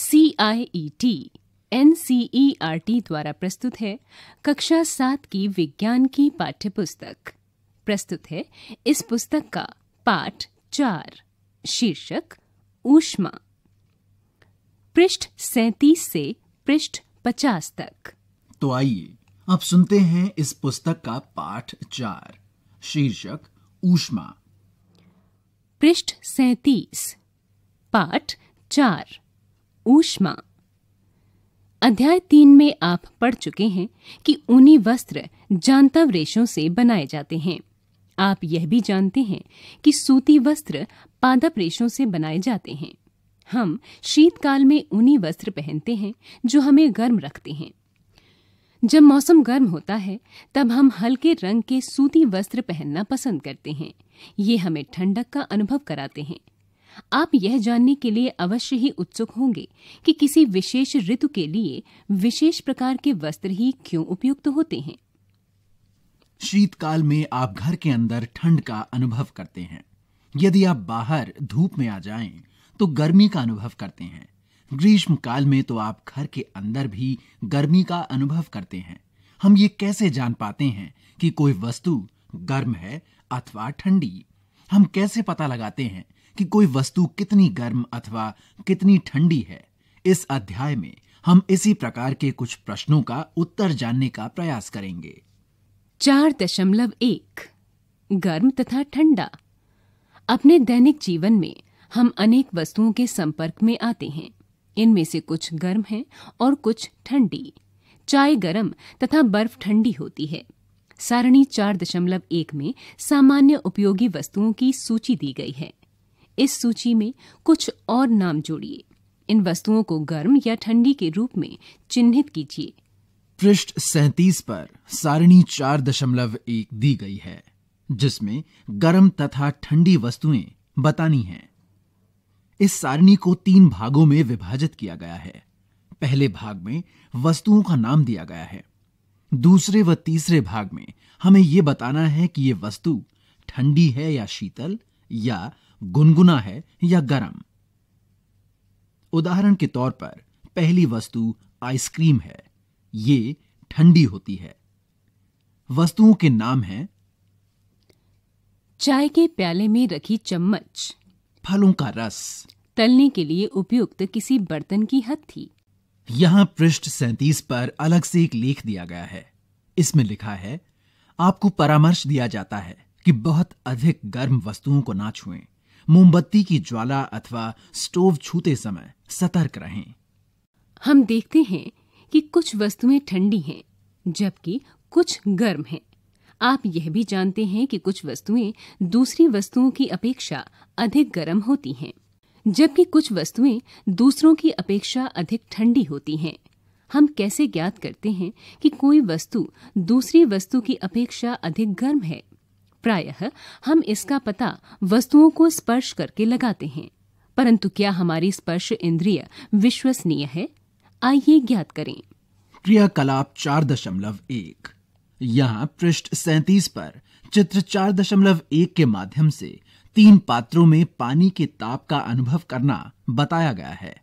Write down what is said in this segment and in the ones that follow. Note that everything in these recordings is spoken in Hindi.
C I E T N C E R T द्वारा प्रस्तुत है कक्षा सात की विज्ञान की पाठ्य पुस्तक प्रस्तुत है इस पुस्तक का पाठ चार शीर्षक ऊष्मा पृष्ठ सैतीस से पृष्ठ पचास तक तो आइए अब सुनते हैं इस पुस्तक का पाठ चार शीर्षक ऊष्मा पृष्ठ सैतीस पाठ चार ऊष्मा अध्याय तीन में आप पढ़ चुके हैं कि ऊनी वस्त्र जानतव रेशों से बनाए जाते हैं आप यह भी जानते हैं कि सूती वस्त्र पादप रेशों से बनाए जाते हैं हम शीतकाल में ऊनी वस्त्र पहनते हैं जो हमें गर्म रखते हैं जब मौसम गर्म होता है तब हम हल्के रंग के सूती वस्त्र पहनना पसंद करते हैं ये हमें ठंडक का अनुभव कराते हैं आप यह जानने के लिए अवश्य ही उत्सुक होंगे कि किसी विशेष ऋतु के लिए विशेष प्रकार के वस्त्र ही क्यों उपयुक्त होते हैं शीतकाल में आप घर के अंदर ठंड का अनुभव करते हैं यदि आप बाहर धूप में आ जाएं तो गर्मी का अनुभव करते हैं ग्रीष्म काल में तो आप घर के अंदर भी गर्मी का अनुभव करते हैं हम ये कैसे जान पाते हैं कि कोई वस्तु गर्म है अथवा ठंडी हम कैसे पता लगाते हैं कि कोई वस्तु कितनी गर्म अथवा कितनी ठंडी है इस अध्याय में हम इसी प्रकार के कुछ प्रश्नों का उत्तर जानने का प्रयास करेंगे चार दशमलव एक गर्म तथा ठंडा अपने दैनिक जीवन में हम अनेक वस्तुओं के संपर्क में आते हैं इनमें से कुछ गर्म हैं और कुछ ठंडी चाय गर्म तथा बर्फ ठंडी होती है सारणी चार दशमलव एक में सामान्य उपयोगी वस्तुओं की सूची दी गई है इस सूची में कुछ और नाम जोड़िए इन वस्तुओं को गर्म या ठंडी के रूप में चिन्हित कीजिए पृष्ठ सैतीस पर सारणी चार दशमलव एक दी गई है जिसमें गर्म तथा ठंडी वस्तुएं बतानी हैं। इस सारणी को तीन भागों में विभाजित किया गया है पहले भाग में वस्तुओं का नाम दिया गया है दूसरे व तीसरे भाग में हमें यह बताना है कि यह वस्तु ठंडी है या शीतल या गुनगुना है या गरम उदाहरण के तौर पर पहली वस्तु आइसक्रीम है ये ठंडी होती है वस्तुओं के नाम हैं चाय के प्याले में रखी चम्मच फलों का रस तलने के लिए उपयुक्त किसी बर्तन की हत्थी यहाँ पृष्ठ सैतीस पर अलग से एक लेख दिया गया है इसमें लिखा है आपको परामर्श दिया जाता है कि बहुत अधिक गर्म वस्तुओं को ना छुएं। मोमबत्ती की ज्वाला अथवा स्टोव छूते समय सतर्क रहें हम देखते हैं कि कुछ वस्तुएं ठंडी हैं जबकि कुछ गर्म हैं आप यह भी जानते हैं कि कुछ वस्तुएं दूसरी वस्तुओं की अपेक्षा अधिक गर्म होती हैं जबकि कुछ वस्तुएं दूसरों की अपेक्षा अधिक ठंडी होती हैं हम कैसे ज्ञात करते हैं कि कोई वस्तु दूसरी वस्तु की अपेक्षा अधिक गर्म है प्रायः हम इसका पता वस्तुओं को स्पर्श करके लगाते हैं परंतु क्या हमारी स्पर्श इंद्रिय विश्वसनीय है आइए ज्ञात करें क्रियाकलाप चार दशमलव एक यहाँ पृष्ठ सैतीस पर चित्र चार दशमलव एक के माध्यम से तीन पात्रों में पानी के ताप का अनुभव करना बताया गया है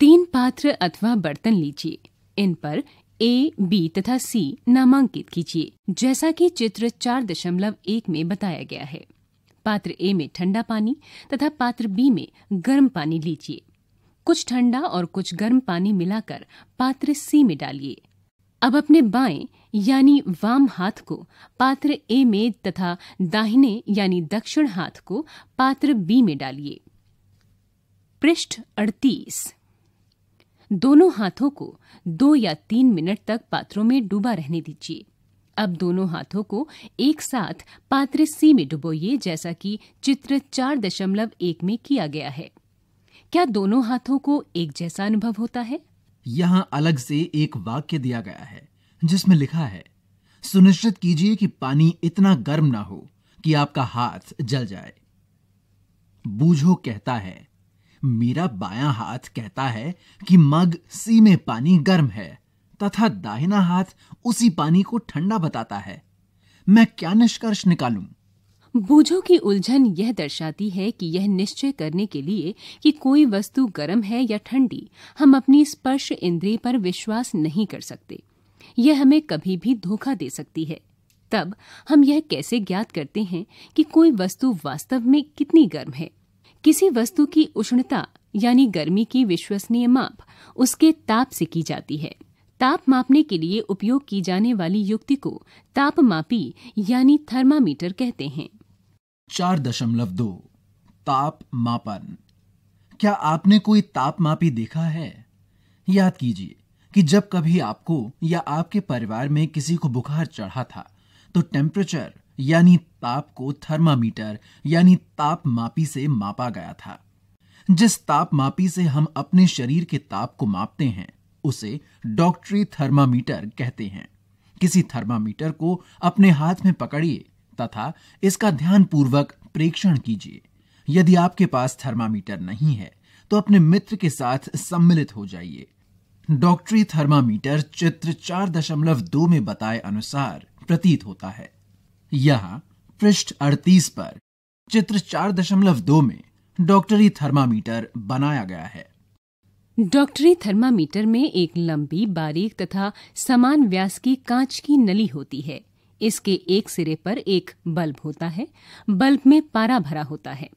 तीन पात्र अथवा बर्तन लीजिए इन पर ए बी तथा सी नामांकित कीजिए जैसा कि चित्र चार दशमलव एक में बताया गया है पात्र ए में ठंडा पानी तथा पात्र बी में गर्म पानी लीजिए कुछ ठंडा और कुछ गर्म पानी मिलाकर पात्र सी में डालिए अब अपने बाएं यानी वाम हाथ को पात्र ए में तथा दाहिने यानी दक्षिण हाथ को पात्र बी में डालिए पृष्ठ अड़तीस दोनों हाथों को दो या तीन मिनट तक पात्रों में डूबा रहने दीजिए अब दोनों हाथों को एक साथ पात्र सी में डुबोइए जैसा कि चित्र चार दशमलव एक में किया गया है क्या दोनों हाथों को एक जैसा अनुभव होता है यहाँ अलग से एक वाक्य दिया गया है जिसमें लिखा है सुनिश्चित कीजिए कि पानी इतना गर्म ना हो कि आपका हाथ जल जाए बूझो कहता है मेरा बायां हाथ कहता है कि मग सी में पानी गर्म है तथा दाहिना हाथ उसी पानी को ठंडा बताता है मैं क्या निष्कर्ष निकालूं? बूझो की उलझन यह दर्शाती है कि यह निश्चय करने के लिए कि कोई वस्तु गर्म है या ठंडी हम अपनी स्पर्श इंद्रिय पर विश्वास नहीं कर सकते यह हमें कभी भी धोखा दे सकती है तब हम यह कैसे ज्ञात करते हैं कि कोई वस्तु वास्तव में कितनी गर्म है किसी वस्तु की उष्णता यानी गर्मी की विश्वसनीय माप उसके ताप से की जाती है ताप मापने के लिए उपयोग की जाने वाली युक्ति को तापमापी यानी थर्मामीटर कहते हैं चार दशमलव दो ताप मापन क्या आपने कोई ताप मापी देखा है याद कीजिए कि जब कभी आपको या आपके परिवार में किसी को बुखार चढ़ा था तो टेम्परेचर यानी ताप को थर्मामीटर यानी तापमापी से मापा गया था जिस तापमापी से हम अपने शरीर के ताप को मापते हैं उसे डॉक्टरी थर्मामीटर कहते हैं किसी थर्मामीटर को अपने हाथ में पकड़िए तथा इसका ध्यान पूर्वक प्रेक्षण कीजिए यदि आपके पास थर्मामीटर नहीं है तो अपने मित्र के साथ सम्मिलित हो जाइए डॉक्टरी थर्मामीटर चित्र 4.2 में बताए अनुसार प्रतीत होता है यहाँ पृष्ठ 38 पर चित्र 4.2 में डॉक्टरी थर्मामीटर बनाया गया है डॉक्टरी थर्मामीटर में एक लंबी बारीक तथा समान व्यास की कांच की नली होती है इसके एक सिरे पर एक बल्ब होता है बल्ब में पारा भरा होता है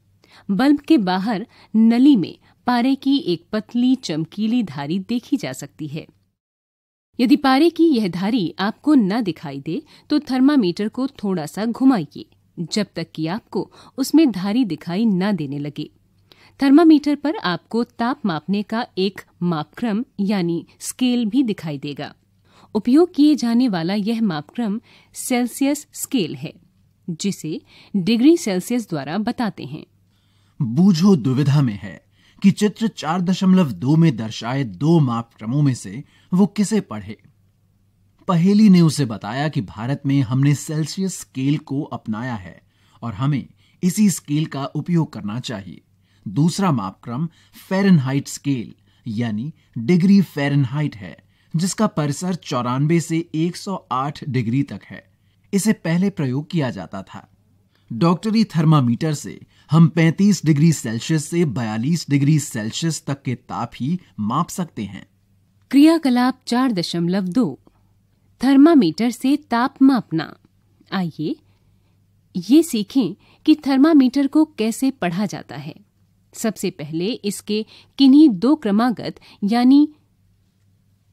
बल्ब के बाहर नली में पारे की एक पतली चमकीली धारी देखी जा सकती है यदि पारे की यह धारी आपको न दिखाई दे तो थर्मामीटर को थोड़ा सा घुमाइए जब तक कि आपको उसमें धारी दिखाई न देने लगे थर्मामीटर पर आपको ताप मापने का एक मापक्रम यानी स्केल भी दिखाई देगा उपयोग किए जाने वाला यह मापक्रम सेल्सियस स्केल है जिसे डिग्री सेल्सियस द्वारा बताते हैं बूझो दुविधा में है कि चित्र चार दशमलव दो में दर्शाए दो मापक्रमों में से वो किसे पढ़े पहेली ने उसे बताया कि भारत में हमने सेल्सियस स्केल को अपनाया है और हमें इसी स्केल का उपयोग करना चाहिए दूसरा मापक्रम फेरनहाइट स्केल यानी डिग्री फेरनहाइट है जिसका परिसर चौरानबे से 108 डिग्री तक है इसे पहले प्रयोग किया जाता था डॉक्टरी थर्मामीटर से हम 35 डिग्री सेल्सियस से 42 डिग्री सेल्सियस तक के ताप ही माप सकते हैं क्रियाकलाप चार दशमलव दो थर्मामीटर से ताप मापना आइए ये सीखें कि थर्मामीटर को कैसे पढ़ा जाता है सबसे पहले इसके किन्हीं दो क्रमागत यानी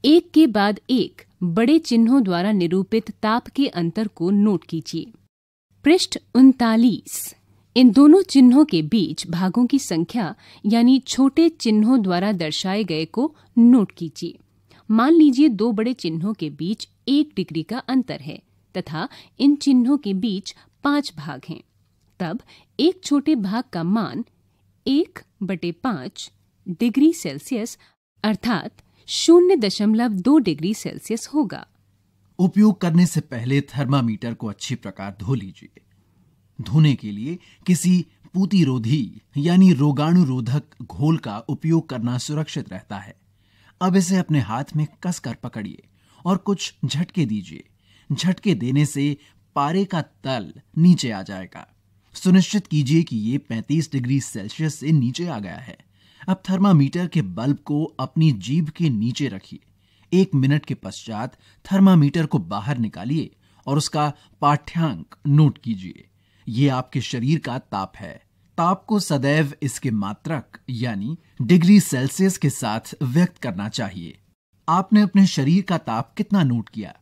एक के बाद एक बड़े चिन्हों द्वारा निरूपित ताप के अंतर को नोट कीजिए पृष्ठ उनतालीस इन दोनों चिन्हों के बीच भागों की संख्या यानी छोटे चिन्हों द्वारा दर्शाए गए को नोट कीजिए मान लीजिए दो बड़े चिन्हों के बीच एक डिग्री का अंतर है तथा इन चिन्हों के बीच पांच भाग हैं तब एक छोटे भाग का मान एक बटे पांच डिग्री सेल्सियस अर्थात शून्य दशमलव दो डिग्री सेल्सियस होगा उपयोग करने से पहले थर्मामीटर को अच्छी प्रकार धो लीजिए धोने के लिए किसी पूतिरोधी यानी रोगाणुरोधक घोल का उपयोग करना सुरक्षित रहता है अब इसे अपने हाथ में कसकर पकड़िए और कुछ झटके दीजिए झटके देने से पारे का तल नीचे आ जाएगा सुनिश्चित कीजिए कि ये 35 डिग्री सेल्सियस से नीचे आ गया है अब थर्मामीटर के बल्ब को अपनी जीभ के नीचे रखिए एक मिनट के पश्चात थर्मामीटर को बाहर निकालिए और उसका पाठ्यांक नोट कीजिए ये आपके शरीर का ताप है ताप को सदैव इसके मात्रक यानी डिग्री सेल्सियस के साथ व्यक्त करना चाहिए आपने अपने शरीर का ताप कितना नोट किया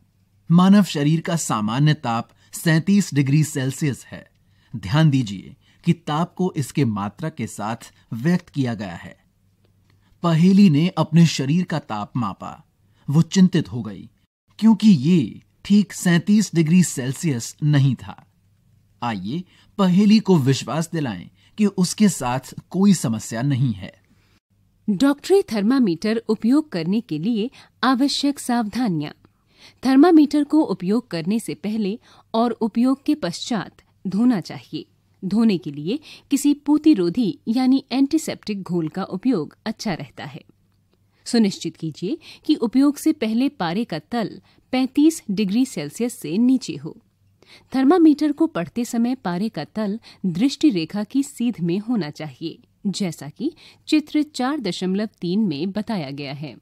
मानव शरीर का सामान्य ताप सैतीस डिग्री सेल्सियस है ध्यान दीजिए कि ताप को इसके मात्रक के साथ व्यक्त किया गया है पहेली ने अपने शरीर का ताप मापा वो चिंतित हो गई क्योंकि ये ठीक सैतीस डिग्री सेल्सियस नहीं था आइए पहेली को विश्वास दिलाएं कि उसके साथ कोई समस्या नहीं है डॉक्टरी थर्मामीटर उपयोग करने के लिए आवश्यक सावधानियां थर्मामीटर को उपयोग करने से पहले और उपयोग के पश्चात धोना चाहिए धोने के लिए किसी पूतिरोधी यानी एंटीसेप्टिक घोल का उपयोग अच्छा रहता है सुनिश्चित कीजिए कि उपयोग से पहले पारे का तल 35 डिग्री सेल्सियस से नीचे हो थर्मामीटर को पढ़ते समय पारे का तल दृष्टि रेखा की सीध में होना चाहिए जैसा कि चित्र 4.3 में बताया गया है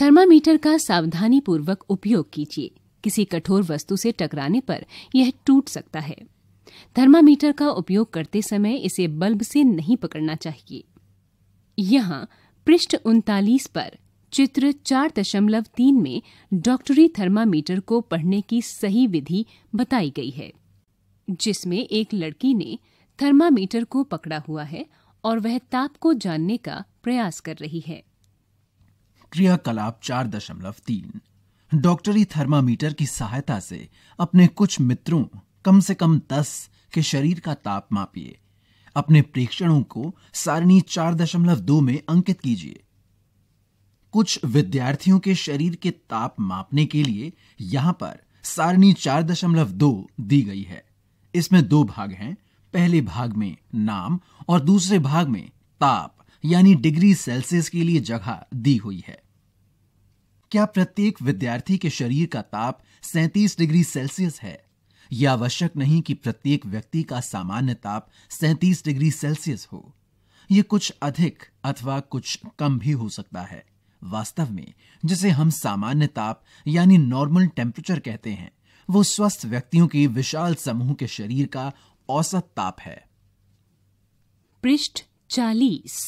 थर्मामीटर का सावधानी पूर्वक उपयोग कीजिए किसी कठोर वस्तु से टकराने पर यह टूट सकता है थर्मामीटर का उपयोग करते समय इसे बल्ब से नहीं पकड़ना चाहिए यहाँ पृष्ठ उनतालीस पर चित्र 4.3 में डॉक्टरी थर्मामीटर को पढ़ने की सही विधि बताई गई है जिसमें एक लड़की ने थर्मामीटर को पकड़ा हुआ है और वह ताप को जानने का प्रयास कर रही है क्रियाकलाप 4.3 डॉक्टरी थर्मामीटर की सहायता से अपने कुछ मित्रों कम से कम 10 के शरीर का ताप मापिए अपने प्रेक्षणों को सारणी 4.2 में अंकित कीजिए कुछ विद्यार्थियों के शरीर के ताप मापने के लिए यहां पर सारणी चार दशमलव दो दी गई है इसमें दो भाग हैं पहले भाग में नाम और दूसरे भाग में ताप यानी डिग्री सेल्सियस के लिए जगह दी हुई है क्या प्रत्येक विद्यार्थी के शरीर का ताप 37 डिग्री सेल्सियस है यह आवश्यक नहीं कि प्रत्येक व्यक्ति का सामान्य ताप 37 डिग्री सेल्सियस हो यह कुछ अधिक अथवा कुछ कम भी हो सकता है वास्तव में जिसे हम सामान्य ताप यानी नॉर्मल टेम्परेचर कहते हैं वो स्वस्थ व्यक्तियों के विशाल समूह के शरीर का औसत ताप है पृष्ठ चालीस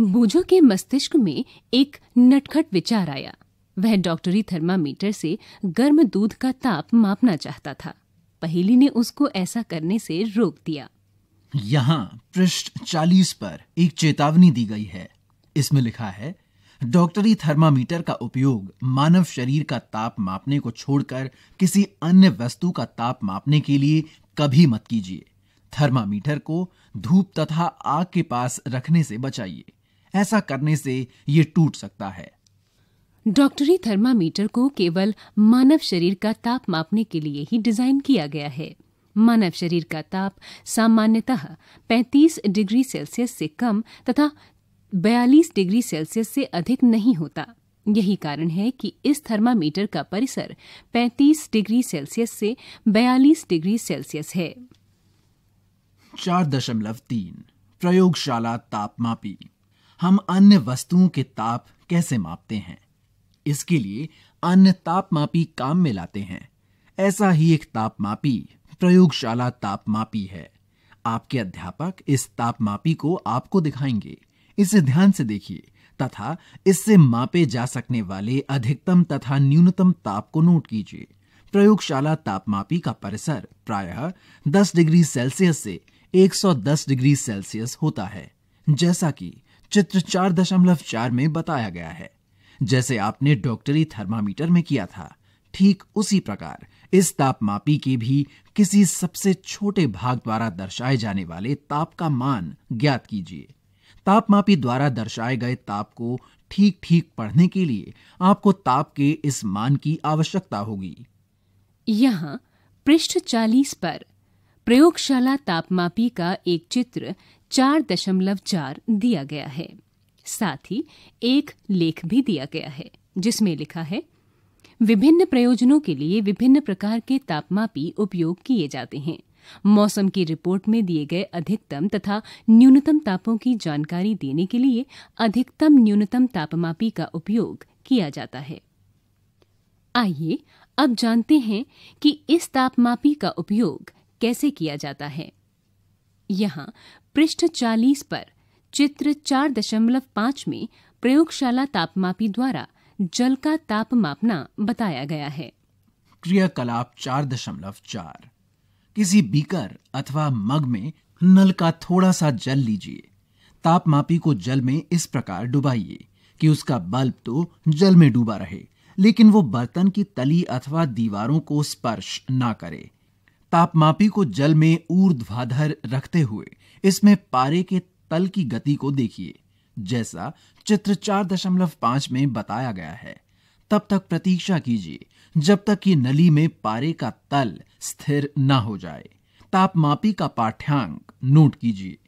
बूझो के मस्तिष्क में एक नटखट विचार आया वह डॉक्टरी थर्मामीटर से गर्म दूध का ताप मापना चाहता था पहेली ने उसको ऐसा करने से रोक दिया यहाँ पृष्ठ 40 पर एक चेतावनी दी गई है इसमें लिखा है डॉक्टरी थर्मामीटर का उपयोग मानव शरीर का ताप मापने को छोड़कर किसी अन्य वस्तु का ताप मापने के लिए कभी मत कीजिए थर्मामीटर को धूप तथा आग के पास रखने से बचाइए ऐसा करने से ये टूट सकता है डॉक्टरी थर्मामीटर को केवल मानव शरीर का ताप मापने के लिए ही डिजाइन किया गया है मानव शरीर का ताप सामान्यतः 35 डिग्री सेल्सियस से कम तथा 42 डिग्री सेल्सियस से अधिक नहीं होता यही कारण है कि इस थर्मामीटर का परिसर 35 डिग्री सेल्सियस से 42 डिग्री सेल्सियस है चार दशमलव तीन प्रयोगशाला तापमापी हम अन्य वस्तुओं के ताप कैसे मापते हैं इसके लिए अन्य तापमापी काम में लाते हैं ऐसा ही एक तापमापी प्रयोगशाला तापमापी है आपके अध्यापक इस तापमापी को आपको दिखाएंगे इसे ध्यान से देखिए तथा इससे मापे जा सकने वाले अधिकतम तथा न्यूनतम ताप को नोट कीजिए प्रयोगशाला तापमापी का परिसर प्रायः 10 डिग्री सेल्सियस से 110 डिग्री सेल्सियस होता है जैसा कि चित्र 4.4 में बताया गया है जैसे आपने डॉक्टरी थर्मामीटर में किया था ठीक उसी प्रकार इस तापमापी के भी किसी सबसे छोटे भाग द्वारा दर्शाए जाने वाले ताप का मान ज्ञात कीजिए तापमापी द्वारा दर्शाए गए ताप को ठीक ठीक पढ़ने के लिए आपको ताप के इस मान की आवश्यकता होगी यहाँ पृष्ठ 40 पर प्रयोगशाला तापमापी का एक चित्र चार दशमलव चार दिया गया है साथ ही एक लेख भी दिया गया है जिसमें लिखा है विभिन्न प्रयोजनों के लिए विभिन्न प्रकार के तापमापी उपयोग किए जाते हैं मौसम की रिपोर्ट में दिए गए अधिकतम तथा न्यूनतम तापों की जानकारी देने के लिए अधिकतम न्यूनतम तापमापी का उपयोग किया जाता है आइए अब जानते हैं कि इस तापमापी का उपयोग कैसे किया जाता है यहाँ पृष्ठ 40 पर चित्र 4.5 में प्रयोगशाला तापमापी द्वारा जल का ताप मापना बताया गया है क्रियाकलाप चार दशमलव चार किसी बीकर अथवा मग में नल का थोड़ा सा जल लीजिए तापमापी को जल में इस प्रकार डुबाइए कि उसका बल्ब तो जल में डूबा रहे लेकिन वो बर्तन की तली अथवा दीवारों को स्पर्श ना करे तापमापी को जल में ऊर्ध्वाधर रखते हुए इसमें पारे के तल की गति को देखिए जैसा चित्र चार दशमलव पांच में बताया गया है तब तक प्रतीक्षा कीजिए जब तक कि नली में पारे का तल स्थिर न हो जाए तापमापी का पाठ्यांक नोट कीजिए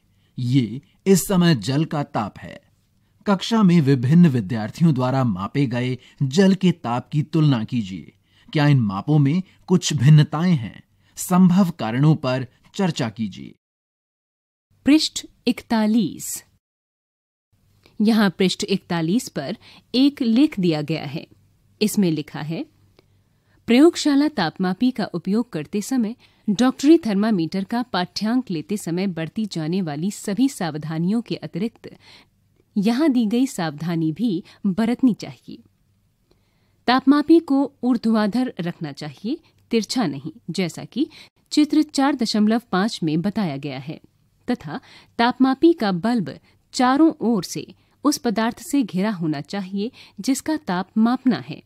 ये इस समय जल का ताप है कक्षा में विभिन्न विद्यार्थियों द्वारा मापे गए जल के ताप की तुलना कीजिए क्या इन मापों में कुछ भिन्नताएं हैं संभव कारणों पर चर्चा कीजिए पृष्ठ इकतालीस यहाँ पृष्ठ इकतालीस पर एक लेख दिया गया है इसमें लिखा है प्रयोगशाला तापमापी का उपयोग करते समय डॉक्टरी थर्मामीटर का पाठ्यांक लेते समय बरती जाने वाली सभी सावधानियों के अतिरिक्त यहां दी गई सावधानी भी बरतनी चाहिए तापमापी को ऊर्ध्वाधर रखना चाहिए तिरछा नहीं जैसा कि चित्र 4.5 में बताया गया है तथा तापमापी का बल्ब चारों ओर से उस पदार्थ से घिरा होना चाहिए जिसका ताप मापना है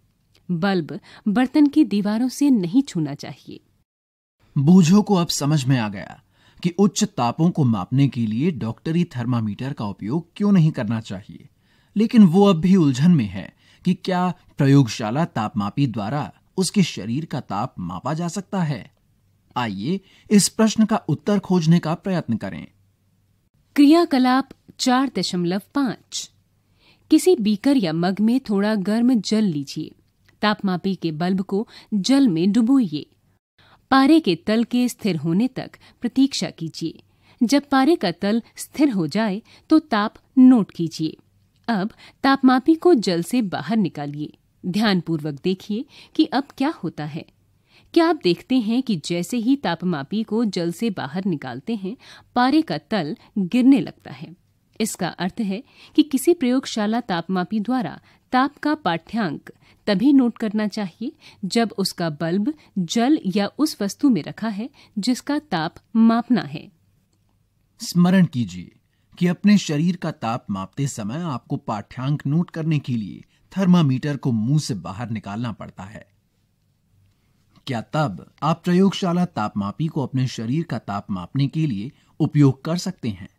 बल्ब बर्तन की दीवारों से नहीं छूना चाहिए बूझों को अब समझ में आ गया कि उच्च तापों को मापने के लिए डॉक्टरी थर्मामीटर का उपयोग क्यों नहीं करना चाहिए लेकिन वो अब भी उलझन में है कि क्या प्रयोगशाला तापमापी द्वारा उसके शरीर का ताप मापा जा सकता है आइए इस प्रश्न का उत्तर खोजने का प्रयत्न करें क्रियाकलाप चार दशमलव पांच किसी बीकर या मग में थोड़ा गर्म जल लीजिए तापमापी के बल्ब को जल में डुबोइए पारे के तल के स्थिर होने तक प्रतीक्षा कीजिए जब पारे का तल स्थिर हो जाए तो ताप नोट कीजिए अब तापमापी को जल से बाहर निकालिए ध्यानपूर्वक देखिए कि अब क्या होता है क्या आप देखते हैं कि जैसे ही तापमापी को जल से बाहर निकालते हैं पारे का तल गिरने लगता है इसका अर्थ है कि किसी प्रयोगशाला तापमापी द्वारा ताप का पाठ्यांक तभी नोट करना चाहिए जब उसका बल्ब जल या उस वस्तु में रखा है जिसका ताप मापना है स्मरण कीजिए कि अपने शरीर का ताप मापते समय आपको पाठ्यांक नोट करने के लिए थर्मामीटर को मुंह से बाहर निकालना पड़ता है क्या तब आप प्रयोगशाला तापमापी को अपने शरीर का ताप मापने के लिए उपयोग कर सकते हैं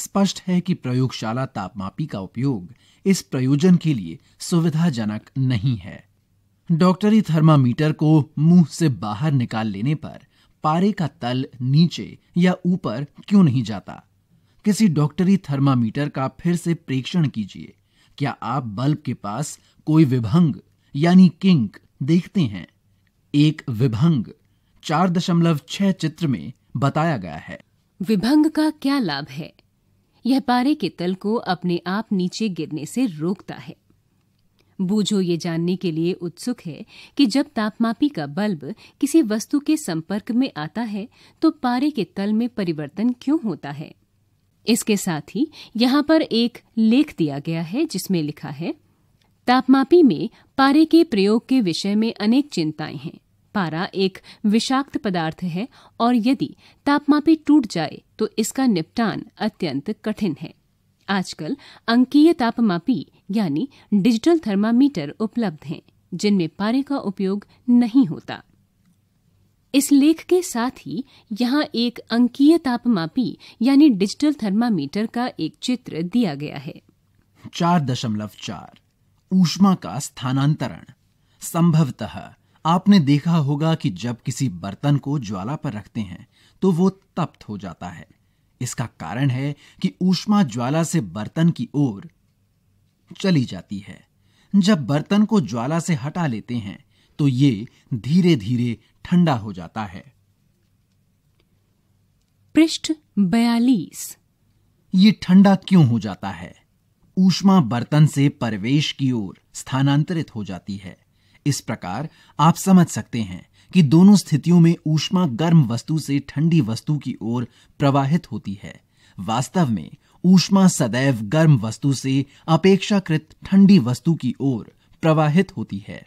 स्पष्ट है कि प्रयोगशाला तापमापी का उपयोग इस प्रयोजन के लिए सुविधाजनक नहीं है डॉक्टरी थर्मामीटर को मुंह से बाहर निकाल लेने पर पारे का तल नीचे या ऊपर क्यों नहीं जाता किसी डॉक्टरी थर्मामीटर का फिर से प्रेक्षण कीजिए क्या आप बल्ब के पास कोई विभंग यानी किंक देखते हैं एक विभंग चार दशमलव छह चित्र में बताया गया है विभंग का क्या लाभ है यह पारे के तल को अपने आप नीचे गिरने से रोकता है बूझो ये जानने के लिए उत्सुक है कि जब तापमापी का बल्ब किसी वस्तु के संपर्क में आता है तो पारे के तल में परिवर्तन क्यों होता है इसके साथ ही यहाँ पर एक लेख दिया गया है जिसमें लिखा है तापमापी में पारे के प्रयोग के विषय में अनेक चिंताएं हैं पारा एक विषाक्त पदार्थ है और यदि तापमापी टूट जाए तो इसका निपटान अत्यंत कठिन है आजकल अंकीय तापमापी यानी डिजिटल थर्मामीटर उपलब्ध हैं जिनमें पारे का उपयोग नहीं होता इस लेख के साथ ही यहाँ एक अंकीय तापमापी यानी डिजिटल थर्मामीटर का एक चित्र दिया गया है चार दशमलव चार ऊष्मा का स्थानांतरण संभवतः आपने देखा होगा कि जब किसी बर्तन को ज्वाला पर रखते हैं तो वो तप्त हो जाता है इसका कारण है कि ऊष्मा ज्वाला से बर्तन की ओर चली जाती है जब बर्तन को ज्वाला से हटा लेते हैं तो ये धीरे धीरे ठंडा हो जाता है पृष्ठ बयालीस ये ठंडा क्यों हो जाता है ऊष्मा बर्तन से परवेश की ओर स्थानांतरित हो जाती है इस प्रकार आप समझ सकते हैं कि दोनों स्थितियों में ऊष्मा गर्म वस्तु से ठंडी वस्तु की ओर प्रवाहित होती है वास्तव में ऊष्मा सदैव गर्म वस्तु से अपेक्षाकृत ठंडी वस्तु की ओर प्रवाहित होती है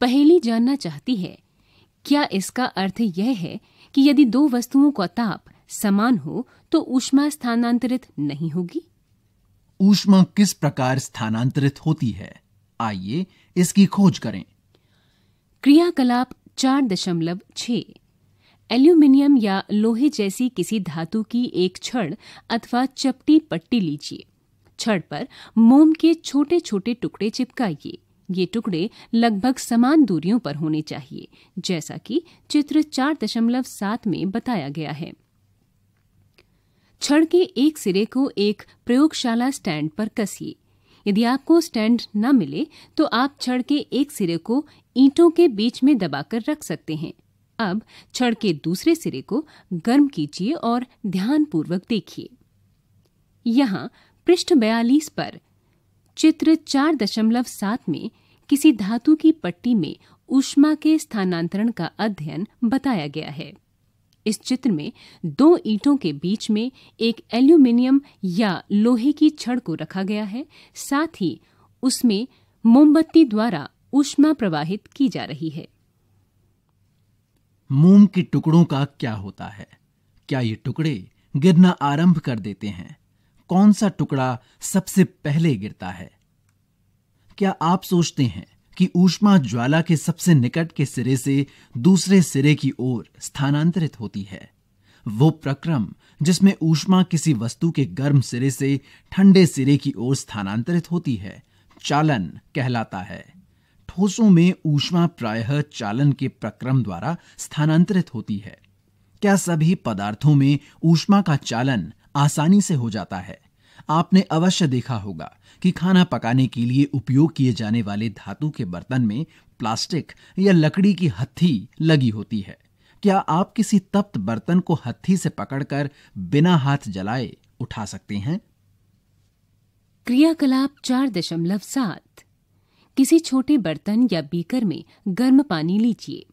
पहली जानना चाहती है क्या इसका अर्थ यह है कि यदि दो वस्तुओं का ताप समान हो तो ऊष्मा स्थानांतरित नहीं होगी ऊष्मा किस प्रकार स्थानांतरित होती है आइए इसकी खोज करें क्रियाकलाप चार दशमलव छ एल्यूमिनियम या लोहे जैसी किसी धातु की एक छड़ अथवा चपटी पट्टी लीजिए छड़ पर मोम के छोटे छोटे टुकड़े चिपकाइए ये टुकड़े लगभग समान दूरियों पर होने चाहिए जैसा कि चित्र चार दशमलव सात में बताया गया है छड़ के एक सिरे को एक प्रयोगशाला स्टैंड पर कसिए यदि आपको स्टैंड न मिले तो आप छड़ के एक सिरे को ईंटों के बीच में दबाकर रख सकते हैं अब छड़ के दूसरे सिरे को गर्म कीजिए और ध्यानपूर्वक देखिए यहाँ पृष्ठ बयालीस पर चित्र 4.7 में किसी धातु की पट्टी में ऊष्मा के स्थानांतरण का अध्ययन बताया गया है इस चित्र में दो ईंटों के बीच में एक एल्यूमिनियम या लोहे की छड़ को रखा गया है साथ ही उसमें मोमबत्ती द्वारा उष्मा प्रवाहित की जा रही है मोम के टुकड़ों का क्या होता है क्या ये टुकड़े गिरना आरंभ कर देते हैं कौन सा टुकड़ा सबसे पहले गिरता है क्या आप सोचते हैं कि ऊष्मा ज्वाला के सबसे निकट के सिरे से दूसरे सिरे की ओर स्थानांतरित होती है वो प्रक्रम जिसमें ऊष्मा किसी वस्तु के गर्म सिरे से ठंडे सिरे की ओर स्थानांतरित होती है चालन कहलाता है ठोसों में ऊष्मा प्रायः चालन के प्रक्रम द्वारा स्थानांतरित होती है क्या सभी पदार्थों में ऊष्मा का चालन आसानी से हो जाता है आपने अवश्य देखा होगा कि खाना पकाने के लिए उपयोग किए जाने वाले धातु के बर्तन में प्लास्टिक या लकड़ी की हत्थी लगी होती है क्या आप किसी तप्त बर्तन को हत्थी से पकड़कर बिना हाथ जलाए उठा सकते हैं क्रियाकलाप चार दशमलव सात किसी छोटे बर्तन या बीकर में गर्म पानी लीजिए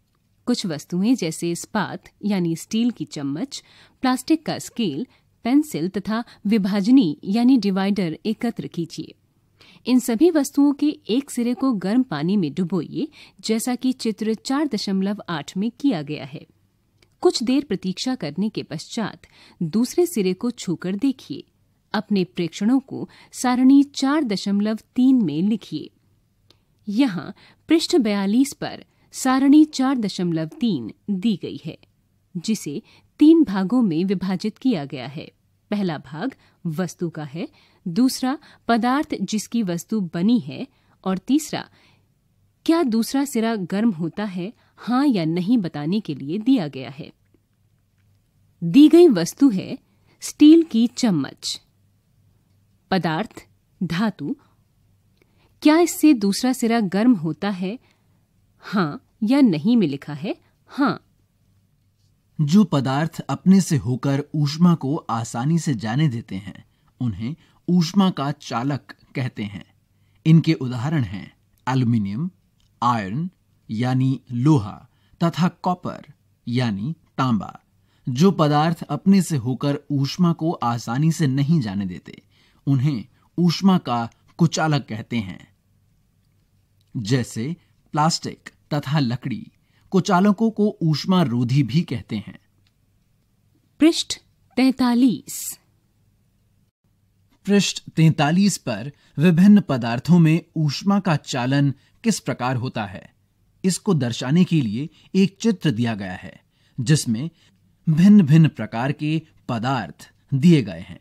कुछ वस्तुएं जैसे इस्पात यानी स्टील की चम्मच प्लास्टिक का स्केल पेंसिल तथा विभाजनी यानी डिवाइडर एकत्र कीजिए इन सभी वस्तुओं के एक सिरे को गर्म पानी में डुबोइए जैसा कि चित्र 4.8 में किया गया है कुछ देर प्रतीक्षा करने के पश्चात दूसरे सिरे को छूकर देखिए अपने प्रेक्षणों को सारणी 4.3 में लिखिए यहाँ पृष्ठ 42 पर सारणी 4.3 दी गई है जिसे तीन भागों में विभाजित किया गया है पहला भाग वस्तु का है दूसरा पदार्थ जिसकी वस्तु बनी है और तीसरा क्या दूसरा सिरा गर्म होता है हां या नहीं बताने के लिए दिया गया है दी गई वस्तु है स्टील की चम्मच पदार्थ धातु क्या इससे दूसरा सिरा गर्म होता है हां या नहीं में लिखा है हां जो पदार्थ अपने से होकर ऊष्मा को आसानी से जाने देते हैं उन्हें ऊष्मा का चालक कहते हैं इनके उदाहरण हैं एल्यूमिनियम आयरन यानी लोहा तथा कॉपर यानी तांबा जो पदार्थ अपने से होकर ऊष्मा को आसानी से नहीं जाने देते उन्हें ऊष्मा का कुचालक कहते हैं जैसे प्लास्टिक तथा लकड़ी कुचालकों को ऊष्मा रोधी भी कहते हैं पृष्ठ तैतालीस पृष्ठ तैतालीस पर विभिन्न पदार्थों में ऊष्मा का चालन किस प्रकार होता है इसको दर्शाने के लिए एक चित्र दिया गया है जिसमें भिन्न भिन्न प्रकार के पदार्थ दिए गए हैं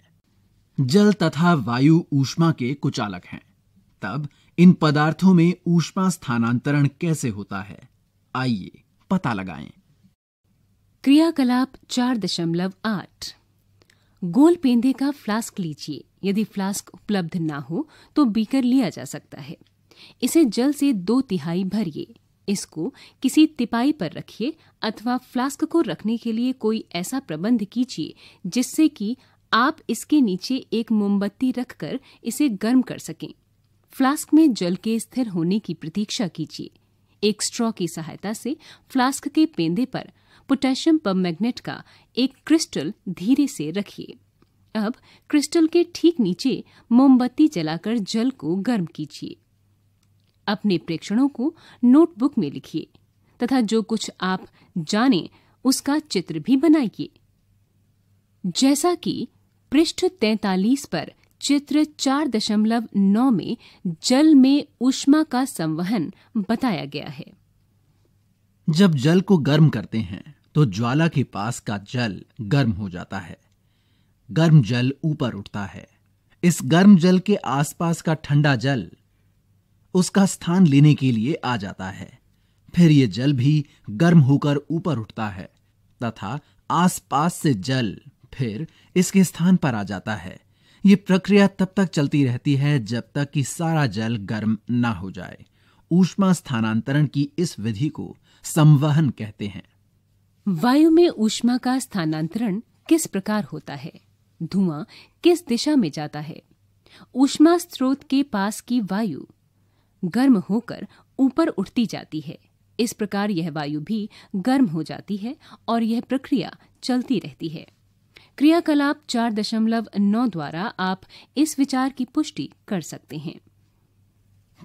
जल तथा वायु ऊष्मा के कुचालक हैं तब इन पदार्थों में ऊष्मा स्थानांतरण कैसे होता है आइए पता लगाएं क्रियाकलाप चार दशमलव आठ गोल पेंदे का फ्लास्क लीजिए यदि फ्लास्क उपलब्ध ना हो तो बीकर लिया जा सकता है इसे जल से दो तिहाई भरिए इसको किसी तिपाई पर रखिए अथवा फ्लास्क को रखने के लिए कोई ऐसा प्रबंध कीजिए जिससे कि आप इसके नीचे एक मोमबत्ती रखकर इसे गर्म कर सकें फ्लास्क में जल के स्थिर होने की प्रतीक्षा कीजिए एक स्ट्रॉ की सहायता से फ्लास्क के पेंदे पर पोटेशियम पर मैग्नेट का एक क्रिस्टल धीरे से रखिए अब क्रिस्टल के ठीक नीचे मोमबत्ती जलाकर जल को गर्म कीजिए अपने प्रेक्षणों को नोटबुक में लिखिए तथा जो कुछ आप जाने उसका चित्र भी बनाइए जैसा कि पृष्ठ 43 पर चित्र 4.9 में जल में ऊष्मा का संवहन बताया गया है जब जल को गर्म करते हैं तो ज्वाला के पास का जल गर्म हो जाता है गर्म जल ऊपर उठता है इस गर्म जल के आसपास का ठंडा जल उसका स्थान लेने के लिए आ जाता है फिर यह जल भी गर्म होकर ऊपर उठता है तथा आसपास से जल फिर इसके स्थान पर आ जाता है ये प्रक्रिया तब तक चलती रहती है जब तक कि सारा जल गर्म ना हो जाए ऊष्मा स्थानांतरण की इस विधि को संवहन कहते हैं वायु में ऊष्मा का स्थानांतरण किस प्रकार होता है धुआं किस दिशा में जाता है ऊष्मा स्रोत के पास की वायु गर्म होकर ऊपर उठती जाती है इस प्रकार यह वायु भी गर्म हो जाती है और यह प्रक्रिया चलती रहती है क्रियाकलाप चार दशमलव नौ द्वारा आप इस विचार की पुष्टि कर सकते हैं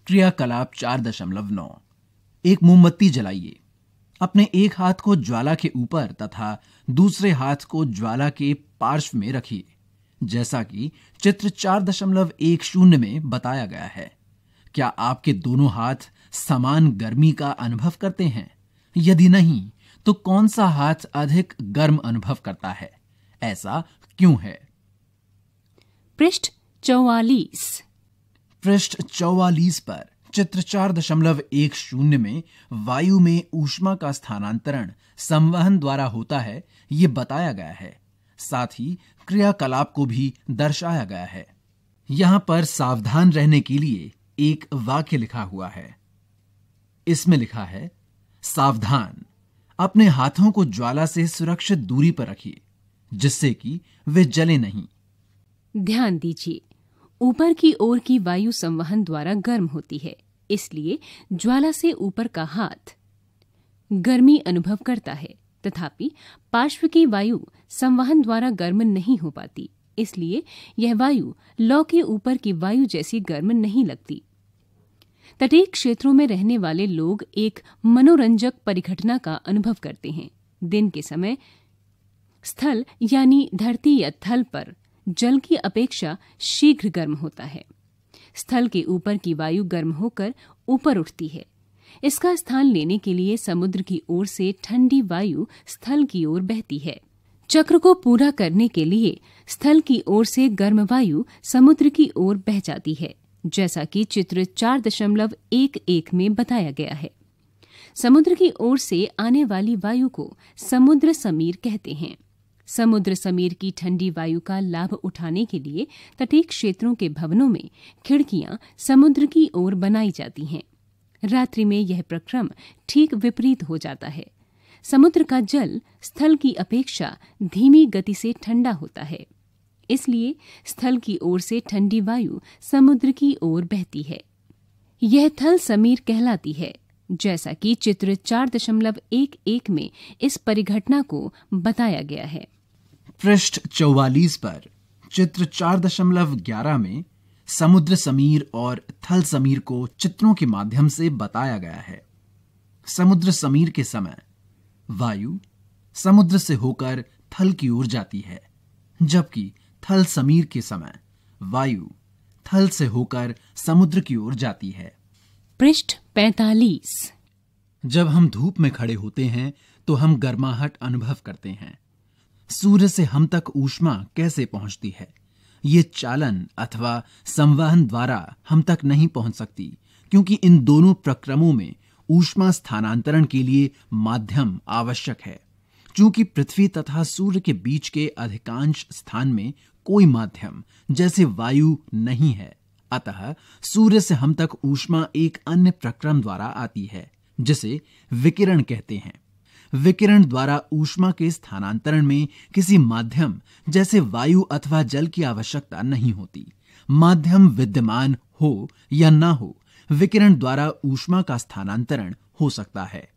क्रियाकलाप चार दशमलव नौ एक मोमबत्ती जलाइए अपने एक हाथ को ज्वाला के ऊपर तथा दूसरे हाथ को ज्वाला के पार्श्व में रखिए जैसा कि चित्र चार दशमलव एक शून्य में बताया गया है क्या आपके दोनों हाथ समान गर्मी का अनुभव करते हैं यदि नहीं तो कौन सा हाथ अधिक गर्म अनुभव करता है ऐसा क्यों है पृष्ठ चौवालीस पृष्ठ चौवालीस पर चित्र चार दशमलव एक शून्य में वायु में ऊष्मा का स्थानांतरण संवहन द्वारा होता है ये बताया गया है साथ ही क्रियाकलाप को भी दर्शाया गया है यहां पर सावधान रहने के लिए एक वाक्य लिखा हुआ है इसमें लिखा है सावधान अपने हाथों को ज्वाला से सुरक्षित दूरी पर रखिए जिससे कि वे जले नहीं ध्यान दीजिए ऊपर की ओर की वायु संवहन द्वारा गर्म होती है इसलिए ज्वाला से ऊपर का हाथ गर्मी अनुभव करता है तथापि पार्श्व की वायु संवहन द्वारा गर्म नहीं हो पाती इसलिए यह वायु लौ के ऊपर की वायु जैसी गर्म नहीं लगती तटीय क्षेत्रों में रहने वाले लोग एक मनोरंजक परिघटना का अनुभव करते हैं दिन के समय स्थल यानी धरती या थल पर जल की अपेक्षा शीघ्र गर्म होता है स्थल के ऊपर की वायु गर्म होकर ऊपर उठती है इसका स्थान लेने के लिए समुद्र की ओर से ठंडी वायु स्थल की ओर बहती है चक्र को पूरा करने के लिए स्थल की ओर से गर्म वायु समुद्र की ओर बह जाती है जैसा कि चित्र चार दशमलव एक एक में बताया गया है समुद्र की ओर से आने वाली वायु को समुद्र समीर कहते हैं समुद्र समीर की ठंडी वायु का लाभ उठाने के लिए तटीय क्षेत्रों के भवनों में खिड़कियां समुद्र की ओर बनाई जाती हैं रात्रि में यह प्रक्रम ठीक विपरीत हो जाता है समुद्र का जल स्थल की अपेक्षा धीमी गति से ठंडा होता है इसलिए स्थल की ओर से ठंडी वायु समुद्र की ओर बहती है यह थल समीर कहलाती है जैसा कि चित्र 4.11 में इस परिघटना को बताया गया है पृष्ठ चौवालीस पर चित्र चार दशमलव ग्यारह में समुद्र समीर और थल समीर को चित्रों के माध्यम से बताया गया है समुद्र समीर के समय वायु समुद्र से होकर थल की ओर जाती है जबकि थल समीर के समय वायु थल से होकर समुद्र की ओर जाती है पृष्ठ 45 जब हम धूप में खड़े होते हैं तो हम गर्माहट अनुभव करते हैं सूर्य से हम तक ऊष्मा कैसे पहुंचती है ये चालन अथवा संवहन द्वारा हम तक नहीं पहुंच सकती क्योंकि इन दोनों प्रक्रमों में ऊष्मा स्थानांतरण के लिए माध्यम आवश्यक है चूंकि पृथ्वी तथा सूर्य के बीच के अधिकांश स्थान में कोई माध्यम जैसे वायु नहीं है अतः सूर्य से हम तक ऊष्मा एक अन्य प्रक्रम द्वारा आती है जिसे विकिरण कहते हैं विकिरण द्वारा ऊष्मा के स्थानांतरण में किसी माध्यम जैसे वायु अथवा जल की आवश्यकता नहीं होती माध्यम विद्यमान हो या ना हो विकिरण द्वारा ऊष्मा का स्थानांतरण हो सकता है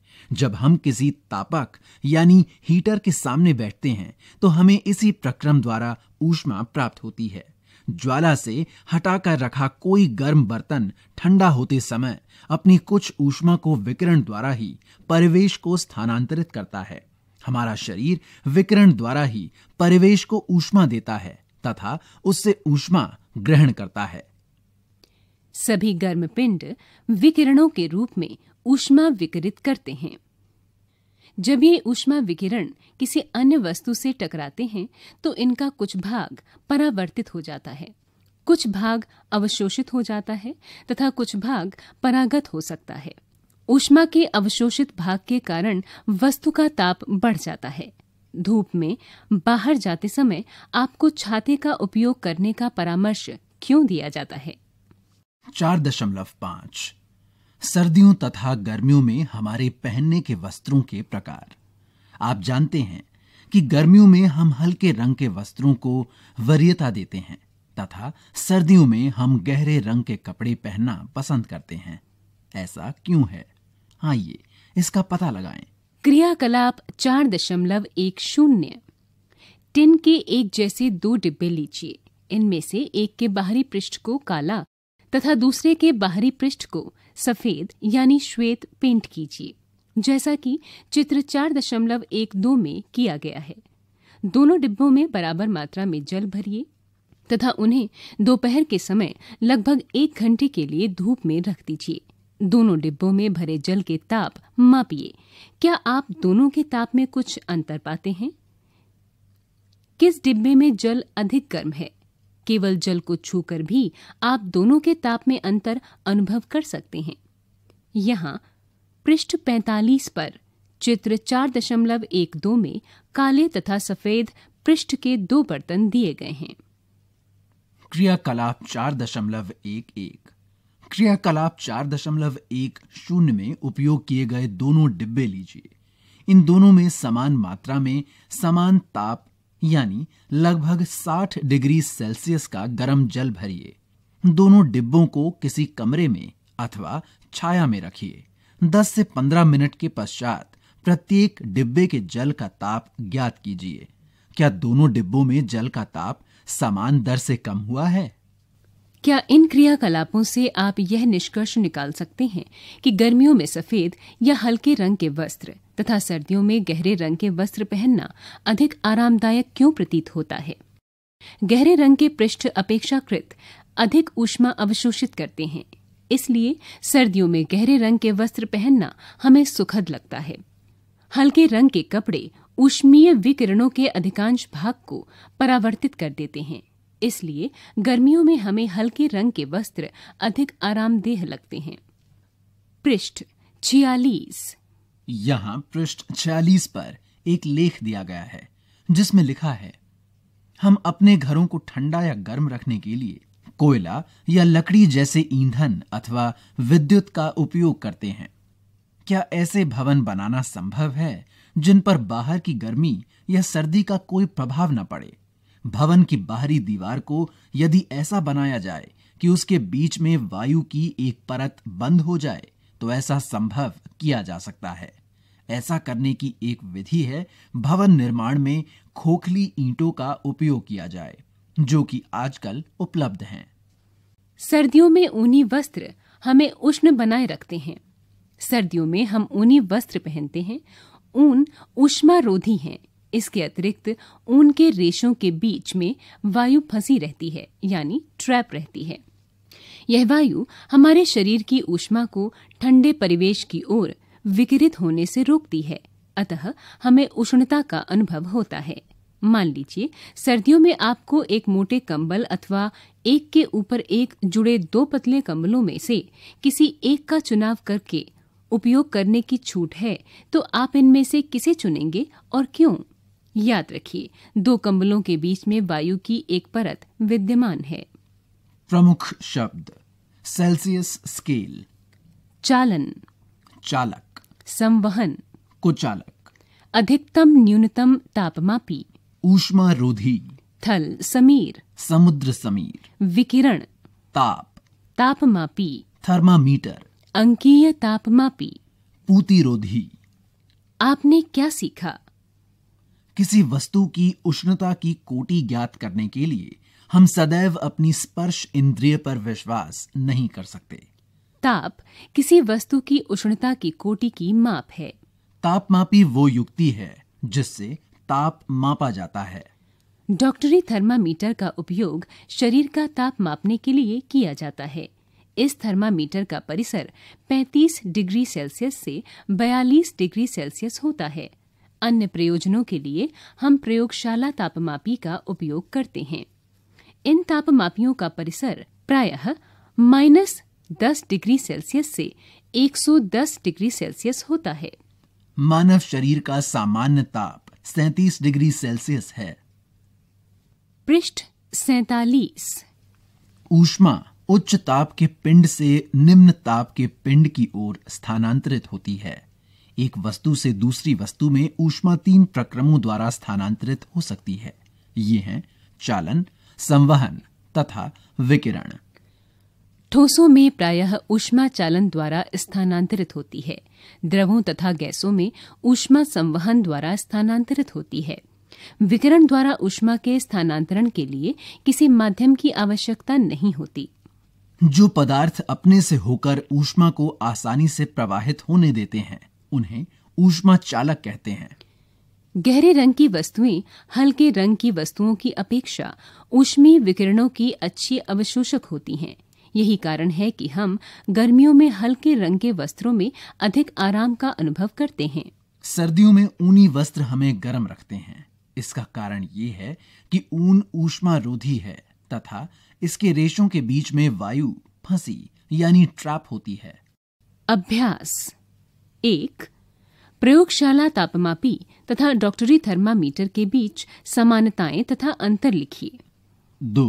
जब हम किसी तापक यानी हीटर के सामने बैठते हैं तो हमें इसी प्रक्रम द्वारा ऊष्मा प्राप्त होती है ज्वाला से हटाकर रखा कोई गर्म बर्तन ठंडा होते समय अपनी कुछ ऊष्मा को विकिरण द्वारा ही परिवेश को स्थानांतरित करता है हमारा शरीर विकिरण द्वारा ही परिवेश को ऊष्मा देता है तथा उससे ऊष्मा ग्रहण करता है सभी गर्म पिंड विकिरणों के रूप में ऊष्मा विकिरित करते हैं जब ये ऊष्मा विकिरण किसी अन्य वस्तु से टकराते हैं तो इनका कुछ भाग परावर्तित हो जाता है कुछ भाग अवशोषित हो जाता है तथा कुछ भाग परागत हो सकता है ऊष्मा के अवशोषित भाग के कारण वस्तु का ताप बढ़ जाता है धूप में बाहर जाते समय आपको छाते का उपयोग करने का परामर्श क्यों दिया जाता है चार दशमलव पाँच सर्दियों तथा गर्मियों में हमारे पहनने के वस्त्रों के प्रकार आप जानते हैं कि गर्मियों में हम हल्के रंग के वस्त्रों को वरीयता देते हैं तथा सर्दियों में हम गहरे रंग के कपड़े पहनना पसंद करते हैं ऐसा क्यों है आइए इसका पता लगाएं। क्रियाकलाप चार दशमलव एक शून्य टिन के एक जैसे दो डिब्बे लीजिए इनमें से एक के बाहरी पृष्ठ को काला तथा दूसरे के बाहरी पृष्ठ को सफेद यानी श्वेत पेंट कीजिए जैसा कि चित्र चार दशमलव एक दो में किया गया है दोनों डिब्बों में बराबर मात्रा में जल भरिए तथा उन्हें दोपहर के समय लगभग एक घंटे के लिए धूप में रख दीजिए दोनों डिब्बों में भरे जल के ताप मापिए क्या आप दोनों के ताप में कुछ अंतर पाते हैं किस डिब्बे में जल अधिक गर्म है केवल जल को छूकर भी आप दोनों के ताप में अंतर अनुभव कर सकते हैं यहाँ पृष्ठ 45 पर चित्र 4.12 में काले तथा सफेद पृष्ठ के दो बर्तन दिए गए हैं क्रियाकलाप 4.11 क्रियाकलाप 4.10 में उपयोग किए गए दोनों डिब्बे लीजिए इन दोनों में समान मात्रा में समान ताप यानी लगभग 60 डिग्री सेल्सियस का गर्म जल भरिए दोनों डिब्बों को किसी कमरे में अथवा छाया में रखिए 10 से 15 मिनट के पश्चात प्रत्येक डिब्बे के जल का ताप ज्ञात कीजिए क्या दोनों डिब्बों में जल का ताप समान दर से कम हुआ है क्या इन क्रियाकलापों से आप यह निष्कर्ष निकाल सकते हैं कि गर्मियों में सफेद या हल्के रंग के वस्त्र तथा सर्दियों में गहरे रंग के वस्त्र पहनना अधिक आरामदायक क्यों प्रतीत होता है गहरे रंग के पृष्ठ अपेक्षाकृत अधिक ऊष्मा अवशोषित करते हैं इसलिए सर्दियों में गहरे रंग के वस्त्र पहनना हमें सुखद लगता है हल्के रंग के कपड़े ऊष्मीय विकिरणों के अधिकांश भाग को परावर्तित कर देते हैं इसलिए गर्मियों में हमें हल्के रंग के वस्त्र अधिक आरामदेह लगते हैं पृष्ठ छियालीस यहाँ पृष्ठ छियालीस पर एक लेख दिया गया है जिसमें लिखा है हम अपने घरों को ठंडा या गर्म रखने के लिए कोयला या लकड़ी जैसे ईंधन अथवा विद्युत का उपयोग करते हैं क्या ऐसे भवन बनाना संभव है जिन पर बाहर की गर्मी या सर्दी का कोई प्रभाव न पड़े भवन की बाहरी दीवार को यदि ऐसा बनाया जाए कि उसके बीच में वायु की एक परत बंद हो जाए तो ऐसा संभव किया जा सकता है ऐसा करने की एक विधि है भवन निर्माण में खोखली ईंटों का उपयोग किया जाए जो कि आजकल उपलब्ध हैं सर्दियों में ऊनी वस्त्र हमें उष्ण बनाए रखते हैं सर्दियों में हम ऊनी वस्त्र पहनते हैं ऊन उष्मा रोधी है इसके अतिरिक्त ऊन के रेशों के बीच में वायु फंसी रहती है यानी ट्रैप रहती है यह वायु हमारे शरीर की ऊष्मा को ठंडे परिवेश की ओर विकिरित होने से रोकती है अतः हमें उष्णता का अनुभव होता है मान लीजिए सर्दियों में आपको एक मोटे कंबल अथवा एक के ऊपर एक जुड़े दो पतले कंबलों में से किसी एक का चुनाव करके उपयोग करने की छूट है तो आप इनमें से किसे चुनेंगे और क्यों याद रखिए दो कंबलों के बीच में वायु की एक परत विद्यमान है प्रमुख शब्द सेल्सियस स्केल चालन चालक संवहन कुचालक अधिकतम न्यूनतम तापमापी ऊष्मा रोधी थल समीर समुद्र समीर विकिरण ताप तापमापी थर्मामीटर अंकीय तापमापी पूतिरोधी आपने क्या सीखा किसी वस्तु की उष्णता की कोटि ज्ञात करने के लिए हम सदैव अपनी स्पर्श इंद्रिय पर विश्वास नहीं कर सकते ताप किसी वस्तु की उष्णता की कोटि की माप है ताप मापी वो युक्ति है जिससे ताप मापा जाता है डॉक्टरी थर्मामीटर का उपयोग शरीर का ताप मापने के लिए किया जाता है इस थर्मामीटर का परिसर 35 डिग्री सेल्सियस से 42 डिग्री सेल्सियस होता है अन्य प्रयोजनों के लिए हम प्रयोगशाला तापमापी का उपयोग करते हैं इन तापमापियों का परिसर प्रायः माइनस दस डिग्री सेल्सियस से 110 डिग्री सेल्सियस होता है मानव शरीर का सामान्य ताप 37 डिग्री सेल्सियस है पृष्ठ सैतालीस ऊष्मा उच्च ताप के पिंड से निम्न ताप के पिंड की ओर स्थानांतरित होती है एक वस्तु से दूसरी वस्तु में ऊष्मा तीन प्रक्रमों द्वारा स्थानांतरित हो सकती है ये हैं चालन संवहन तथा विकिरण ठोसों में प्रायः ऊष्मा चालन द्वारा स्थानांतरित होती है द्रवों तथा गैसों में ऊष्मा संवहन द्वारा स्थानांतरित होती है विकिरण द्वारा ऊष्मा के स्थानांतरण के लिए किसी माध्यम की आवश्यकता नहीं होती जो पदार्थ अपने से होकर ऊष्मा को आसानी से प्रवाहित होने देते हैं उन्हें ऊष्मा चालक कहते हैं गहरे रंग की वस्तुएं हल्के रंग की वस्तुओं की अपेक्षा ऊष्मीय विकिरणों की अच्छी अवशोषक होती हैं यही कारण है कि हम गर्मियों में हल्के रंग के वस्त्रों में अधिक आराम का अनुभव करते हैं सर्दियों में ऊनी वस्त्र हमें गर्म रखते हैं इसका कारण ये है कि ऊन ऊष्मा रोधी है तथा इसके रेशों के बीच में वायु फंसी यानी ट्रैप होती है अभ्यास एक प्रयोगशाला तापमापी तथा डॉक्टरी थर्मामीटर के बीच समानताएं तथा अंतर लिखिए दो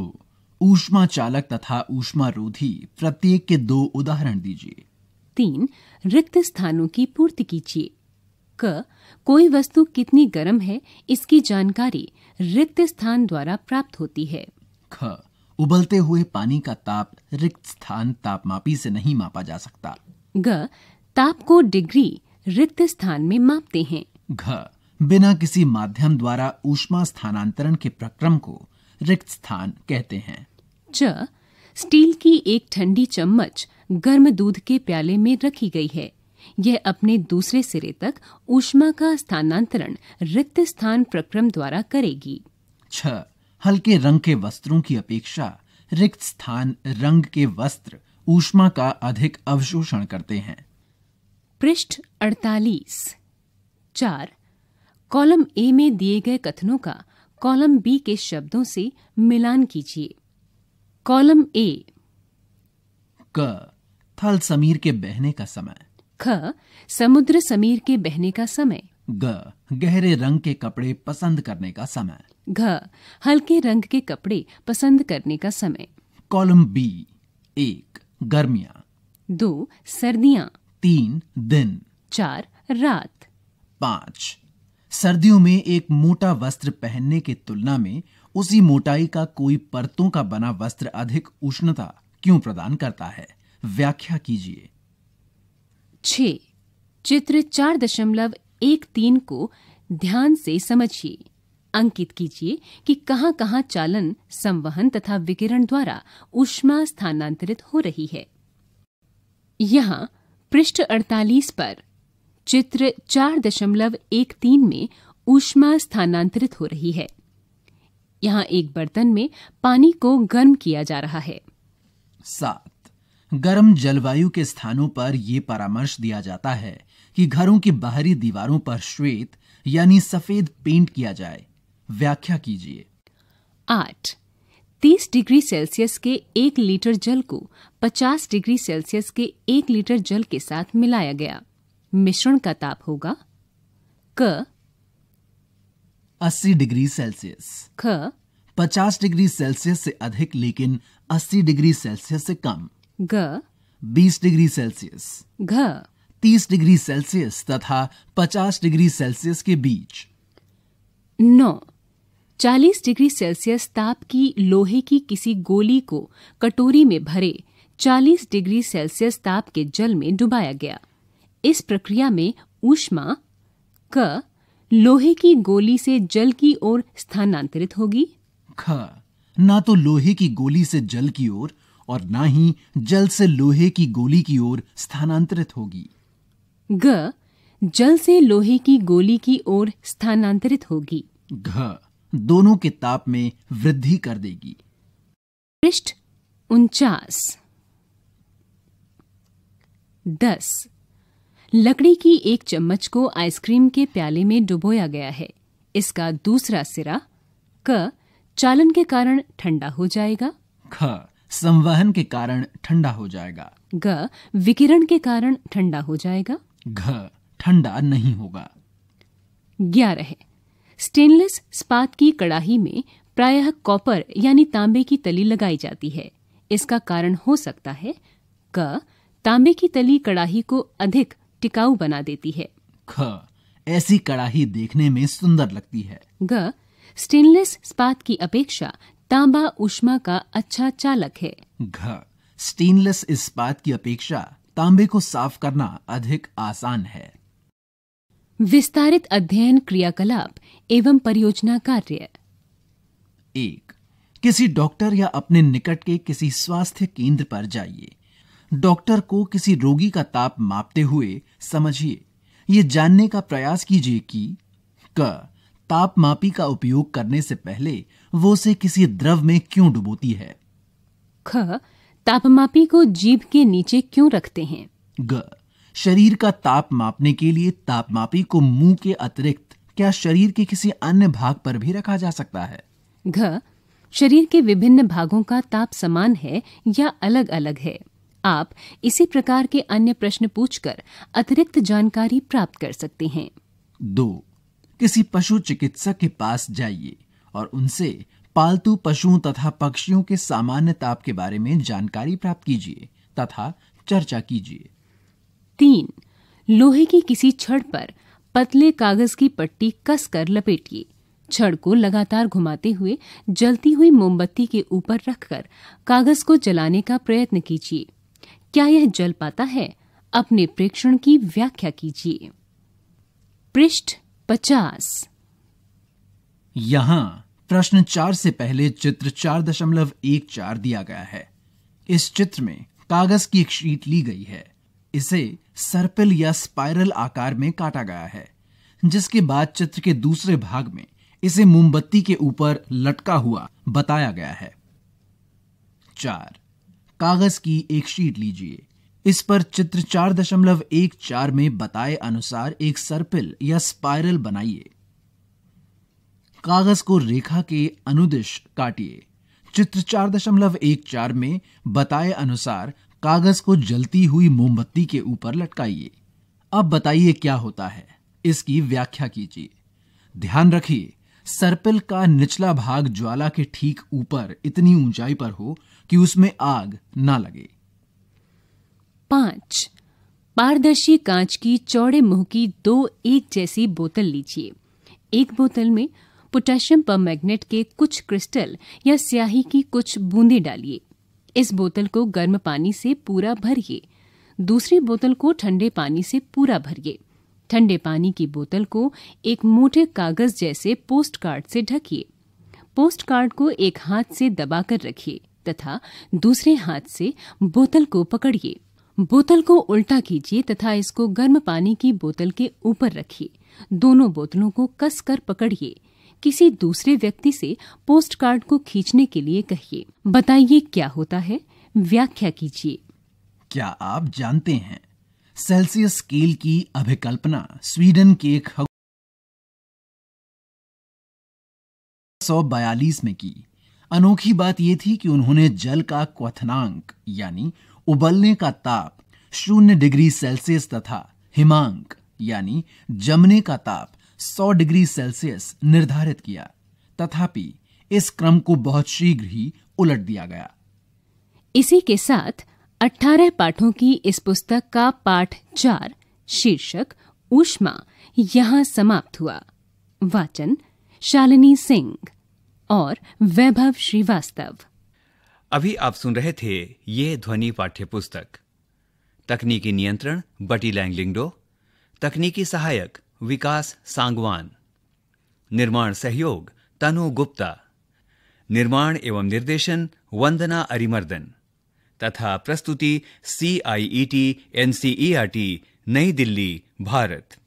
ऊष्मा चालक तथा ऊष्मा रोधी प्रत्येक के दो उदाहरण दीजिए तीन रिक्त स्थानों की पूर्ति कीजिए क कोई वस्तु कितनी गर्म है इसकी जानकारी रिक्त स्थान द्वारा प्राप्त होती है ख उबलते हुए पानी का ताप रिक्त स्थान तापमापी से नहीं मापा जा सकता ग ताप को डिग्री रिक्त स्थान में मापते हैं घ बिना किसी माध्यम द्वारा ऊष्मा स्थानांतरण के प्रक्रम को रिक्त स्थान कहते हैं च स्टील की एक ठंडी चम्मच गर्म दूध के प्याले में रखी गई है यह अपने दूसरे सिरे तक ऊष्मा का स्थानांतरण रिक्त स्थान प्रक्रम द्वारा करेगी छ हल्के रंग के वस्त्रों की अपेक्षा रिक्त स्थान रंग के वस्त्र ऊष्मा का अधिक अवशोषण करते हैं पृष्ठ 48 चार कॉलम ए में दिए गए कथनों का कॉलम बी के शब्दों से मिलान कीजिए कॉलम ए क थल समीर के बहने का समय ख समुद्र समीर के बहने का समय ग गहरे रंग के कपड़े पसंद करने का समय घ हल्के रंग के कपड़े पसंद करने का समय कॉलम बी एक गर्मियां दो सर्दियां तीन दिन चार रात पाँच सर्दियों में एक मोटा वस्त्र पहनने के तुलना में उसी मोटाई का कोई परतों का बना वस्त्र अधिक उष्णता क्यों प्रदान करता है व्याख्या कीजिए छ चित्र चार दशमलव एक तीन को ध्यान से समझिए अंकित कीजिए कि कहां कहां चालन संवहन तथा विकिरण द्वारा उष्मा स्थानांतरित हो रही है यहाँ पृष्ठ 48 पर चित्र 4.13 में ऊष्मा स्थानांतरित हो रही है यहाँ एक बर्तन में पानी को गर्म किया जा रहा है सात गर्म जलवायु के स्थानों पर यह परामर्श दिया जाता है कि घरों की बाहरी दीवारों पर श्वेत यानी सफेद पेंट किया जाए व्याख्या कीजिए आठ 30 डिग्री सेल्सियस के एक लीटर जल को 50 डिग्री सेल्सियस के एक लीटर जल के साथ मिलाया गया मिश्रण का ताप होगा क 80 डिग्री सेल्सियस ख 50 डिग्री सेल्सियस से अधिक लेकिन 80 डिग्री सेल्सियस से कम ग 20 डिग्री सेल्सियस घ 30 डिग्री सेल्सियस तथा 50 डिग्री सेल्सियस के बीच नौ 40 डिग्री सेल्सियस ताप की लोहे की किसी गोली को कटोरी में भरे 40 डिग्री सेल्सियस ताप के जल में डुबाया गया इस प्रक्रिया में ऊष्मा क लोहे की गोली से जल की ओर स्थानांतरित होगी ख ना तो लोहे की गोली से जल की ओर और ना ही जल से लोहे की गोली की ओर स्थानांतरित होगी ग जल से लोहे की गोली की ओर स्थानांतरित होगी घ दोनों के ताप में वृद्धि कर देगी पृष्ठ उनचास दस लकड़ी की एक चम्मच को आइसक्रीम के प्याले में डुबोया गया है इसका दूसरा सिरा क चालन के कारण ठंडा हो जाएगा ख संवहन के कारण ठंडा हो जाएगा ग विकिरण के कारण ठंडा हो जाएगा घ ठंडा नहीं होगा ग्यारह स्टेनलेस स्पात की कड़ाही में प्रायः कॉपर यानी तांबे की तली लगाई जाती है इसका कारण हो सकता है क तांबे की तली कड़ाही को अधिक टिकाऊ बना देती है ख ऐसी कड़ाही देखने में सुंदर लगती है ग स्टेनलेस स्पात की अपेक्षा तांबा उष्मा का अच्छा चालक है घ स्टेनलेस इस्पात की अपेक्षा तांबे को साफ करना अधिक आसान है विस्तारित अध्ययन क्रियाकलाप एवं परियोजना कार्य एक किसी डॉक्टर या अपने निकट के किसी स्वास्थ्य केंद्र पर जाइए डॉक्टर को किसी रोगी का ताप मापते हुए समझिए ये जानने का प्रयास कीजिए कि क तापमापी का उपयोग करने से पहले वो उसे किसी द्रव में क्यों डुबोती है ख तापमापी को जीभ के नीचे क्यों रखते हैं ग शरीर का ताप मापने के लिए तापमापी को मुंह के अतिरिक्त क्या शरीर के किसी अन्य भाग पर भी रखा जा सकता है घ शरीर के विभिन्न भागों का ताप समान है या अलग अलग है आप इसी प्रकार के अन्य प्रश्न पूछकर अतिरिक्त जानकारी प्राप्त कर सकते हैं दो किसी पशु चिकित्सक के पास जाइए और उनसे पालतू पशुओं तथा पक्षियों के सामान्य ताप के बारे में जानकारी प्राप्त कीजिए तथा चर्चा कीजिए तीन लोहे की किसी छड़ पर पतले कागज की पट्टी कसकर लपेटिए छड़ को लगातार घुमाते हुए जलती हुई मोमबत्ती के ऊपर रखकर कागज को जलाने का प्रयत्न कीजिए क्या यह जल पाता है अपने प्रेक्षण की व्याख्या कीजिए पृष्ठ पचास यहाँ प्रश्न चार से पहले चित्र चार दशमलव एक चार दिया गया है इस चित्र में कागज की एक शीट ली गई है इसे सर्पिल या स्पाइरल आकार में काटा गया है जिसके बाद चित्र के दूसरे भाग में इसे मोमबत्ती के ऊपर लटका हुआ बताया गया है चार कागज की एक शीट लीजिए इस पर चित्र चार दशमलव एक चार में बताए अनुसार एक सर्पिल या स्पाइरल बनाइए कागज को रेखा के अनुदिश काटिए चित्र चार दशमलव एक चार में बताए अनुसार कागज को जलती हुई मोमबत्ती के ऊपर लटकाइए अब बताइए क्या होता है इसकी व्याख्या कीजिए ध्यान रखिए सर्पिल का निचला भाग ज्वाला के ठीक ऊपर इतनी ऊंचाई पर हो कि उसमें आग ना लगे पांच पारदर्शी कांच की चौड़े मुंह की दो एक जैसी बोतल लीजिए एक बोतल में पोटेशियम पर के कुछ क्रिस्टल या स्याही की कुछ बूंदे डालिए इस बोतल को गर्म पानी से पूरा भरिए दूसरी बोतल को ठंडे पानी से पूरा भरिए ठंडे पानी की बोतल को एक मोटे कागज जैसे पोस्ट कार्ड से ढकिए पोस्ट कार्ड को एक हाथ से दबाकर रखिए तथा दूसरे हाथ से बोतल को पकड़िए बोतल को उल्टा कीजिए तथा इसको गर्म पानी की बोतल के ऊपर रखिए दोनों बोतलों को कसकर पकड़िए किसी दूसरे व्यक्ति से पोस्ट कार्ड को खींचने के लिए कहिए बताइए क्या होता है व्याख्या कीजिए क्या आप जानते हैं सेल्सियस स्केल की अभिकल्पना स्वीडन के सौ बयालीस में की अनोखी बात यह थी कि उन्होंने जल का क्वथनांक यानी उबलने का ताप शून्य डिग्री सेल्सियस तथा हिमांक यानी जमने का ताप 100 डिग्री सेल्सियस निर्धारित किया तथापि इस क्रम को बहुत शीघ्र ही उलट दिया गया इसी के साथ 18 पाठों की इस पुस्तक का पाठ चार शीर्षक ऊष्मा यहाँ समाप्त हुआ वाचन शालिनी सिंह और वैभव श्रीवास्तव अभी आप सुन रहे थे ये ध्वनि पाठ्य पुस्तक तकनीकी नियंत्रण बटी लैंगलिंगडो तकनीकी सहायक विकास सांगवान निर्माण सहयोग तनु गुप्ता निर्माण एवं निर्देशन वंदना अरिमर्दन तथा प्रस्तुति C I E T N C E R T Nai Delhi Bharat